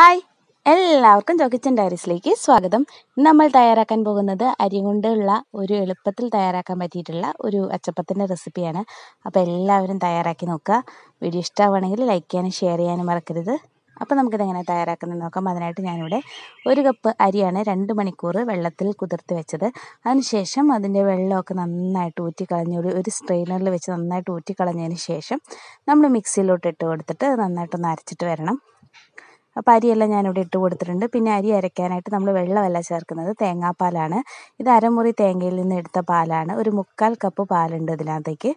hi എല്ലാവർക്കും ജോക്കിച്ചൻ ഡയറീസിലേക്ക് സ്വാഗതം നമ്മൾ തയ്യാറാക്കാൻ പോകുന്നത് അരി കൊണ്ടുള്ള ഒരു എളുപ്പത്തിൽ തയ്യാറാക്കാൻ പറ്റിയിട്ടുള്ള ഒരു അച്ചപ്പത്തിൻ്റെ റെസിപ്പിയാണ് അപ്പോൾ എല്ലാവരും തയ്യാറാക്കി നോക്കുക വീഡിയോ ഇഷ്ടമാണെങ്കിൽ ലൈക്ക് ചെയ്യാനും ഷെയർ ചെയ്യാനും മറക്കരുത് അപ്പോൾ നമുക്കിത് എങ്ങനെ തയ്യാറാക്കുന്നത് നോക്കാം അതിനായിട്ട് ഞാനിവിടെ ഒരു കപ്പ് അരിയാണ് രണ്ട് മണിക്കൂർ വെള്ളത്തിൽ കുതിർത്ത് വെച്ചത് അതിനുശേഷം അതിൻ്റെ വെള്ളമൊക്കെ നന്നായിട്ട് ഊറ്റി കളഞ്ഞ് ഒരു ഒരു സ്ട്രെയിനറിൽ വെച്ച് നന്നായിട്ട് ഊറ്റി കളഞ്ഞതിന് ശേഷം നമ്മൾ മിക്സിയിലോട്ട് ഇട്ട് കൊടുത്തിട്ട് നന്നായിട്ടൊന്ന് അരച്ചിട്ട് വരണം അപ്പോൾ അരിയെല്ലാം ഞാനിവിടെ ഇട്ട് കൊടുത്തിട്ടുണ്ട് പിന്നെ അരി അരയ്ക്കാനായിട്ട് നമ്മൾ വെള്ളമല്ല ചേർക്കുന്നത് തേങ്ങാപ്പാലാണ് ഇത് അരമുറി തേങ്ങയിൽ നിന്ന് എടുത്ത പാലാണ് ഒരു മുക്കാൽ കപ്പ് പാലുണ്ട് ഇതിനകത്തേക്ക്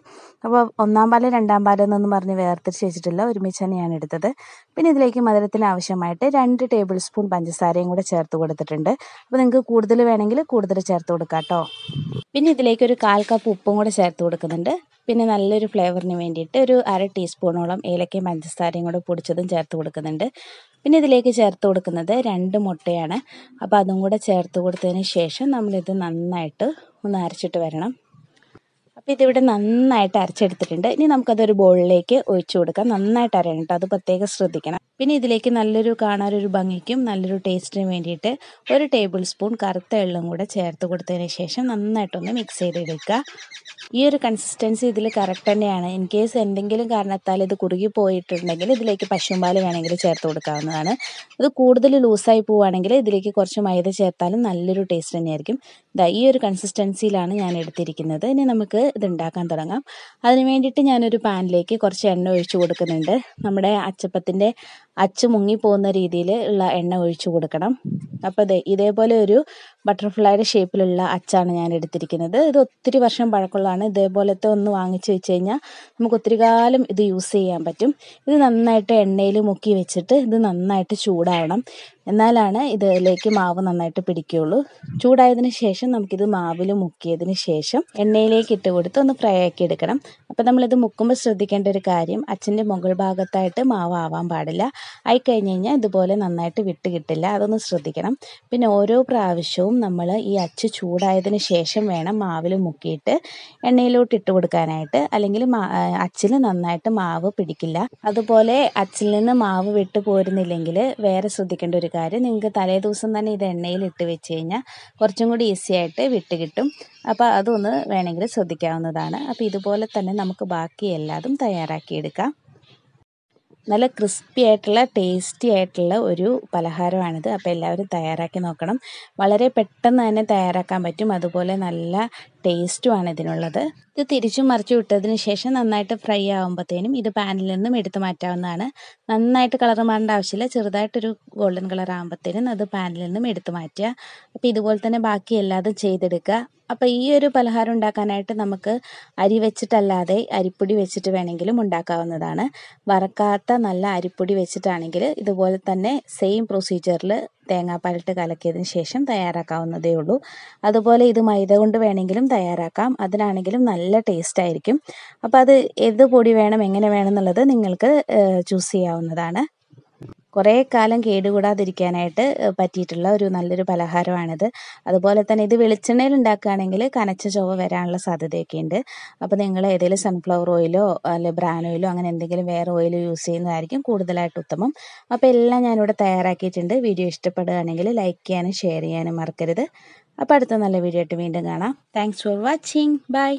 അപ്പോൾ ഒന്നാം പാല് രണ്ടാം പാല് എന്നൊന്നും പറഞ്ഞ് വേർതിരിച്ച് വെച്ചിട്ടില്ല ഒരുമിച്ചാണ് ഞാൻ എടുത്തത് പിന്നെ ഇതിലേക്ക് മധുരത്തിന് ആവശ്യമായിട്ട് രണ്ട് ടേബിൾ സ്പൂൺ പഞ്ചസാരയും കൂടെ ചേർത്ത് കൊടുത്തിട്ടുണ്ട് അപ്പോൾ നിങ്ങൾക്ക് കൂടുതൽ വേണമെങ്കിൽ കൂടുതൽ ചേർത്ത് കൊടുക്കാം കേട്ടോ പിന്നെ ഇതിലേക്ക് ഒരു കാൽ കപ്പ് ഉപ്പും കൂടെ ചേർത്ത് കൊടുക്കുന്നുണ്ട് പിന്നെ നല്ലൊരു ഫ്ലേവറിന് വേണ്ടിയിട്ട് ഒരു അര ടീസ്പൂണോളം ഏലക്കയും പഞ്ചസാരയും കൂടെ പൊടിച്ചതും ചേർത്ത് കൊടുക്കുന്നുണ്ട് പിന്നെ ഇതിലേക്ക് ചേർത്ത് കൊടുക്കുന്നത് രണ്ട് മുട്ടയാണ് അപ്പോൾ അതും കൂടെ ചേർത്ത് കൊടുത്തതിന് ശേഷം നമ്മളിത് നന്നായിട്ട് ഒന്ന് അരച്ചിട്ട് വരണം അപ്പോൾ ഇതിവിടെ നന്നായിട്ട് അരച്ചെടുത്തിട്ടുണ്ട് ഇനി നമുക്കതൊരു ബോളിലേക്ക് ഒഴിച്ചു കൊടുക്കാം നന്നായിട്ട് അരയണം കേട്ടോ അത് പ്രത്യേകം ശ്രദ്ധിക്കണം പിന്നെ ഇതിലേക്ക് നല്ലൊരു കാണാനൊരു ഭംഗിക്കും നല്ലൊരു ടേസ്റ്റിനും വേണ്ടിയിട്ട് ഒരു ടേബിൾ സ്പൂൺ കറുത്ത എള്ളും കൂടെ ചേർത്ത് കൊടുത്തതിന് ശേഷം നന്നായിട്ടൊന്ന് മിക്സ് ചെയ്തെടുക്കുക ഈ ഒരു കൺസിസ്റ്റൻസി ഇതിൽ കറക്റ്റ് തന്നെയാണ് ഇൻ കേസ് എന്തെങ്കിലും കാരണത്താൽ ഇത് കുറുകി പോയിട്ടുണ്ടെങ്കിൽ ഇതിലേക്ക് പശുമ്പാൽ വേണമെങ്കിൽ ചേർത്ത് കൊടുക്കാവുന്നതാണ് ഇത് കൂടുതൽ ലൂസായി പോവുകയാണെങ്കിൽ ഇതിലേക്ക് കുറച്ച് മൈദ ചേർത്താലും നല്ലൊരു ടേസ്റ്റ് തന്നെയായിരിക്കും ഇതാ ഈ ഒരു കൺസിസ്റ്റൻസിയിലാണ് ഞാൻ എടുത്തിരിക്കുന്നത് ഇനി നമുക്ക് ഇത് ഉണ്ടാക്കാൻ തുടങ്ങാം അതിന് വേണ്ടിയിട്ട് ഞാനൊരു പാനിലേക്ക് കുറച്ച് എണ്ണ ഒഴിച്ചു കൊടുക്കുന്നുണ്ട് നമ്മുടെ അച്ചപ്പത്തിൻ്റെ അച്ചു മുങ്ങിപ്പോകുന്ന രീതിയിൽ ഉള്ള എണ്ണ ഒഴിച്ചു കൊടുക്കണം അപ്പോൾ ഇതേപോലെ ഒരു ബട്ടർഫ്ലൈയുടെ ഷേപ്പിലുള്ള അച്ചാണ് ഞാൻ എടുത്തിരിക്കുന്നത് ഇത് ഒത്തിരി വർഷം പഴക്കമുള്ളതാണ് ഇതേപോലത്തെ ഒന്ന് വാങ്ങിച്ചു വെച്ച് കഴിഞ്ഞാൽ നമുക്ക് ഒത്തിരി കാലം ഇത് യൂസ് ചെയ്യാൻ പറ്റും ഇത് നന്നായിട്ട് എണ്ണയിൽ മുക്കി വെച്ചിട്ട് ഇത് നന്നായിട്ട് ചൂടാവണം എന്നാലാണ് ഇതിലേക്ക് മാവ് നന്നായിട്ട് പിടിക്കുകയുള്ളൂ ചൂടായതിന് ശേഷം നമുക്കിത് മാവിൽ മുക്കിയതിന് ശേഷം എണ്ണയിലേക്ക് ഇട്ട് കൊടുത്ത് ഒന്ന് ഫ്രൈ ആക്കി എടുക്കണം അപ്പം നമ്മളിത് മുക്കുമ്പോൾ ശ്രദ്ധിക്കേണ്ട ഒരു കാര്യം അച്ഛൻ്റെ മുകൾ ഭാഗത്തായിട്ട് മാവ് ആവാൻ പാടില്ല ആയി കഴിഞ്ഞാൽ ഇതുപോലെ നന്നായിട്ട് വിട്ട് കിട്ടില്ല അതൊന്ന് ശ്രദ്ധിക്കണം പിന്നെ ഓരോ പ്രാവശ്യവും ഭാഗവും നമ്മൾ ഈ അച്ച് ചൂടായതിന് ശേഷം വേണം മാവിൽ മുക്കിയിട്ട് എണ്ണയിലോട്ട് ഇട്ട് കൊടുക്കാനായിട്ട് അല്ലെങ്കിൽ അച്ചിൽ നന്നായിട്ട് മാവ് പിടിക്കില്ല അതുപോലെ അച്ചിൽ നിന്ന് മാവ് വിട്ടു പോരുന്നില്ലെങ്കിൽ വേറെ ശ്രദ്ധിക്കേണ്ട ഒരു കാര്യം നിങ്ങൾക്ക് തലേ ദിവസം തന്നെ ഇത് എണ്ണയിൽ ഇട്ട് വെച്ച് കഴിഞ്ഞാൽ കുറച്ചും കൂടി ഈസി ആയിട്ട് വിട്ട് കിട്ടും അപ്പോൾ അതൊന്ന് വേണമെങ്കിൽ ശ്രദ്ധിക്കാവുന്നതാണ് അപ്പോൾ ഇതുപോലെ തന്നെ നമുക്ക് ബാക്കി എല്ലാതും തയ്യാറാക്കിയെടുക്കാം നല്ല ക്രിസ്പി ആയിട്ടുള്ള ടേസ്റ്റി ആയിട്ടുള്ള ഒരു പലഹാരമാണിത് അപ്പോൾ എല്ലാവരും തയ്യാറാക്കി നോക്കണം വളരെ പെട്ടെന്ന് തന്നെ തയ്യാറാക്കാൻ പറ്റും അതുപോലെ നല്ല ടേസ്റ്റുമാണ് ഇതിനുള്ളത് ഇത് തിരിച്ചു മറിച്ചു വിട്ടതിന് ശേഷം നന്നായിട്ട് ഫ്രൈ ആകുമ്പോഴത്തേനും ഇത് പാനിൽ നിന്നും എടുത്തു മാറ്റാവുന്നതാണ് നന്നായിട്ട് കളർ മാറേണ്ട ആവശ്യമില്ല ചെറുതായിട്ടൊരു ഗോൾഡൻ കളർ ആകുമ്പോഴത്തേനും അത് പാനിൽ നിന്നും എടുത്തു മാറ്റുക അപ്പോൾ ഇതുപോലെ തന്നെ ബാക്കി എല്ലാതും ചെയ്തെടുക്കുക അപ്പോൾ ഈ ഒരു പലഹാരം ഉണ്ടാക്കാനായിട്ട് നമുക്ക് അരി വെച്ചിട്ടല്ലാതെ അരിപ്പൊടി വെച്ചിട്ട് വേണമെങ്കിലും ഉണ്ടാക്കാവുന്നതാണ് വറക്കാത്ത നല്ല അരിപ്പൊടി വെച്ചിട്ടാണെങ്കിൽ ഇതുപോലെ തന്നെ സെയിം പ്രൊസീജിയറിൽ തേങ്ങാപ്പാലിട്ട് കലക്കിയതിന് ശേഷം തയ്യാറാക്കാവുന്നതേ ഉള്ളൂ അതുപോലെ ഇത് മൈദ കൊണ്ട് വേണമെങ്കിലും തയ്യാറാക്കാം അതിനാണെങ്കിലും നല്ല ടേസ്റ്റ് ആയിരിക്കും അപ്പോൾ അത് ഏത് പൊടി വേണം എങ്ങനെ വേണം എന്നുള്ളത് നിങ്ങൾക്ക് ചൂസ് ചെയ്യാവുന്നതാണ് കുറേ കാലം കേടുകൂടാതിരിക്കാനായിട്ട് പറ്റിയിട്ടുള്ള ഒരു നല്ലൊരു പലഹാരമാണിത് അതുപോലെ തന്നെ ഇത് വെളിച്ചെണ്ണയിൽ ഉണ്ടാക്കുകയാണെങ്കിൽ കനച്ച ചുവ വരാനുള്ള സാധ്യതയൊക്കെ ഉണ്ട് അപ്പോൾ നിങ്ങൾ ഏതെങ്കിലും സൺഫ്ലവർ ഓയിലോ അല്ലെ ബ്രാൻ ഓയിലോ അങ്ങനെ എന്തെങ്കിലും വേറെ ഓയിലോ യൂസ് ചെയ്യുന്നതായിരിക്കും കൂടുതലായിട്ട് ഉത്തമം അപ്പോൾ എല്ലാം ഞാനിവിടെ തയ്യാറാക്കിയിട്ടുണ്ട് വീഡിയോ ഇഷ്ടപ്പെടുകയാണെങ്കിൽ ലൈക്ക് ചെയ്യാനും ഷെയർ ചെയ്യാനും മറക്കരുത് അപ്പോൾ അടുത്ത നല്ല വീഡിയോ ആയിട്ട് വീണ്ടും കാണാം താങ്ക്സ് ഫോർ വാച്ചിങ് ബൈ